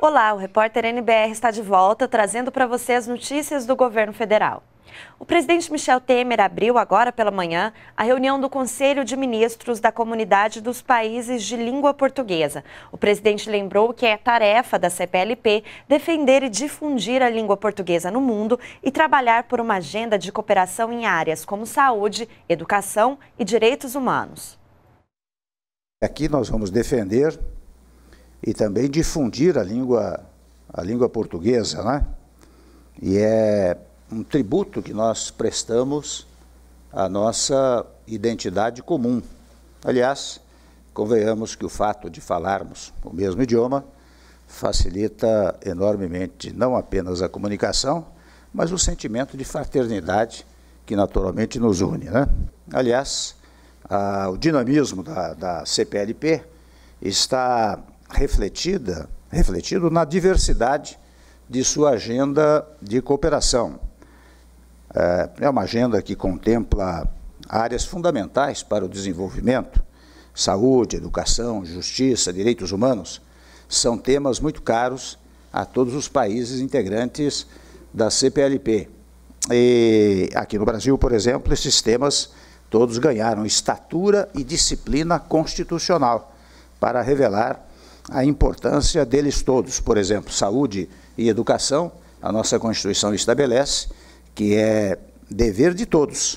Olá, o repórter NBR está de volta trazendo para você as notícias do governo federal. O presidente Michel Temer abriu agora pela manhã a reunião do Conselho de Ministros da Comunidade dos Países de Língua Portuguesa. O presidente lembrou que é tarefa da CPLP defender e difundir a língua portuguesa no mundo e trabalhar por uma agenda de cooperação em áreas como saúde, educação e direitos humanos. Aqui nós vamos defender e também difundir a língua, a língua portuguesa, né? E é um tributo que nós prestamos à nossa identidade comum. Aliás, convenhamos que o fato de falarmos o mesmo idioma facilita enormemente não apenas a comunicação, mas o sentimento de fraternidade que naturalmente nos une. Né? Aliás, a, o dinamismo da, da CPLP está refletida, refletido na diversidade de sua agenda de cooperação. É, é uma agenda que contempla áreas fundamentais para o desenvolvimento, saúde, educação, justiça, direitos humanos, são temas muito caros a todos os países integrantes da CPLP. E aqui no Brasil, por exemplo, esses temas todos ganharam estatura e disciplina constitucional para revelar a importância deles todos. Por exemplo, saúde e educação, a nossa Constituição estabelece que é dever de todos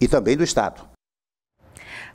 e também do Estado.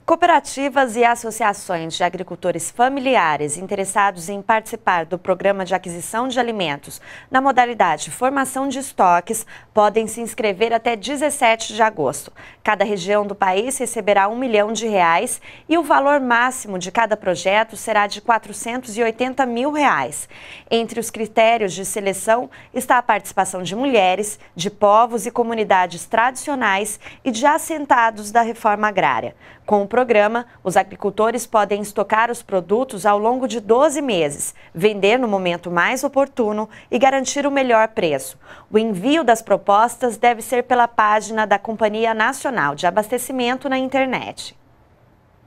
Cooperativas e associações de agricultores familiares interessados em participar do programa de aquisição de alimentos na modalidade formação de estoques podem se inscrever até 17 de agosto. Cada região do país receberá um milhão de reais e o valor máximo de cada projeto será de 480 mil reais. Entre os critérios de seleção está a participação de mulheres, de povos e comunidades tradicionais e de assentados da reforma agrária. Com o programa, os agricultores podem estocar os produtos ao longo de 12 meses, vender no momento mais oportuno e garantir o melhor preço. O envio das propostas deve ser pela página da Companhia Nacional de Abastecimento na internet.